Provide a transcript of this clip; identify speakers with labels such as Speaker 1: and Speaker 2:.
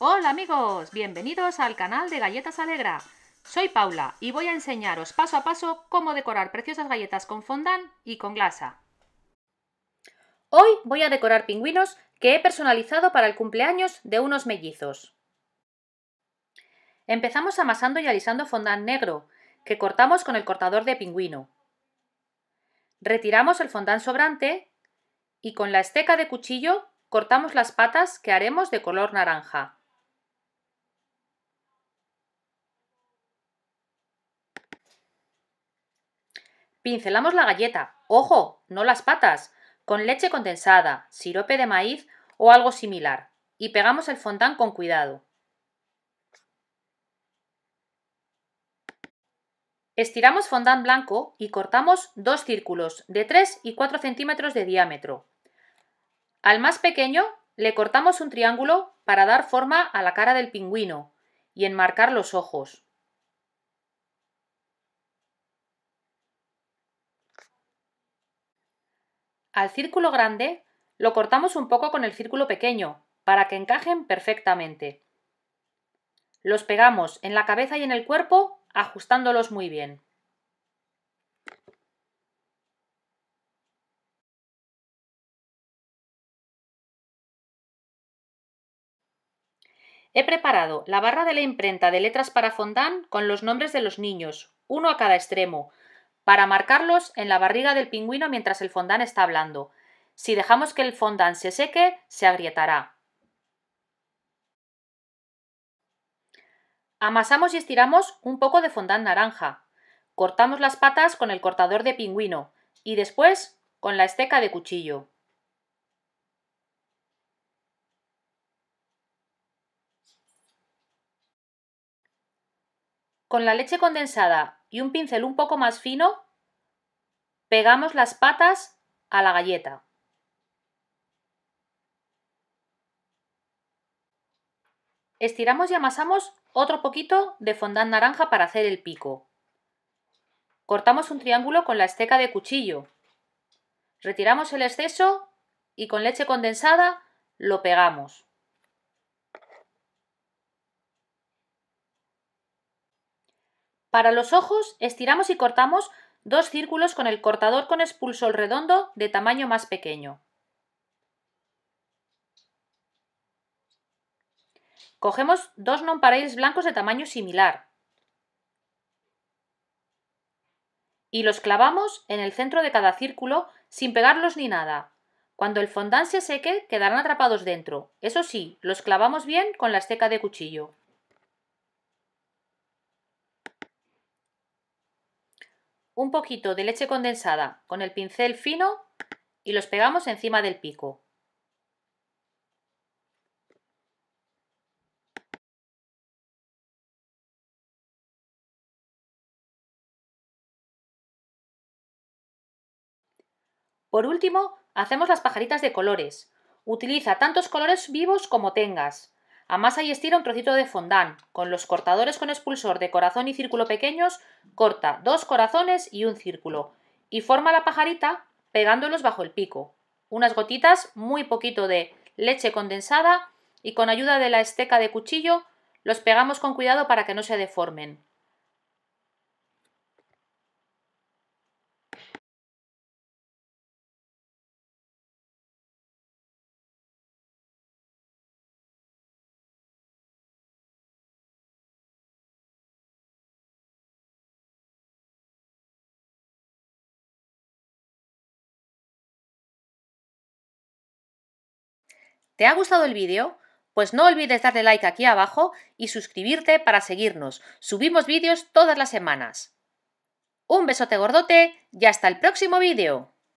Speaker 1: Hola amigos, bienvenidos al canal de Galletas Alegra. Soy Paula y voy a enseñaros paso a paso cómo decorar preciosas galletas con fondant y con glasa. Hoy voy a decorar pingüinos que he personalizado para el cumpleaños de unos mellizos. Empezamos amasando y alisando fondant negro, que cortamos con el cortador de pingüino. Retiramos el fondant sobrante y con la esteca de cuchillo cortamos las patas que haremos de color naranja. Pincelamos la galleta, ojo, no las patas, con leche condensada, sirope de maíz o algo similar, y pegamos el fondant con cuidado. Estiramos fondant blanco y cortamos dos círculos de 3 y 4 centímetros de diámetro. Al más pequeño le cortamos un triángulo para dar forma a la cara del pingüino y enmarcar los ojos. Al círculo grande lo cortamos un poco con el círculo pequeño para que encajen perfectamente. Los pegamos en la cabeza y en el cuerpo ajustándolos muy bien. He preparado la barra de la imprenta de letras para fondant con los nombres de los niños, uno a cada extremo, para marcarlos en la barriga del pingüino mientras el fondant está blando. Si dejamos que el fondant se seque, se agrietará. Amasamos y estiramos un poco de fondant naranja. Cortamos las patas con el cortador de pingüino y después con la esteca de cuchillo. Con la leche condensada y un pincel un poco más fino pegamos las patas a la galleta. Estiramos y amasamos otro poquito de fondant naranja para hacer el pico. Cortamos un triángulo con la esteca de cuchillo. Retiramos el exceso y con leche condensada lo pegamos. Para los ojos, estiramos y cortamos dos círculos con el cortador con expulsor redondo de tamaño más pequeño. Cogemos dos non blancos de tamaño similar y los clavamos en el centro de cada círculo sin pegarlos ni nada. Cuando el fondant se seque quedarán atrapados dentro. Eso sí, los clavamos bien con la esteca de cuchillo. un poquito de leche condensada con el pincel fino y los pegamos encima del pico. Por último, hacemos las pajaritas de colores. Utiliza tantos colores vivos como tengas. Amasa y estira un trocito de fondant. Con los cortadores con expulsor de corazón y círculo pequeños, corta dos corazones y un círculo. Y forma la pajarita pegándolos bajo el pico. Unas gotitas, muy poquito de leche condensada y con ayuda de la esteca de cuchillo los pegamos con cuidado para que no se deformen. ¿Te ha gustado el vídeo? Pues no olvides darle like aquí abajo y suscribirte para seguirnos. Subimos vídeos todas las semanas. Un besote gordote y hasta el próximo vídeo.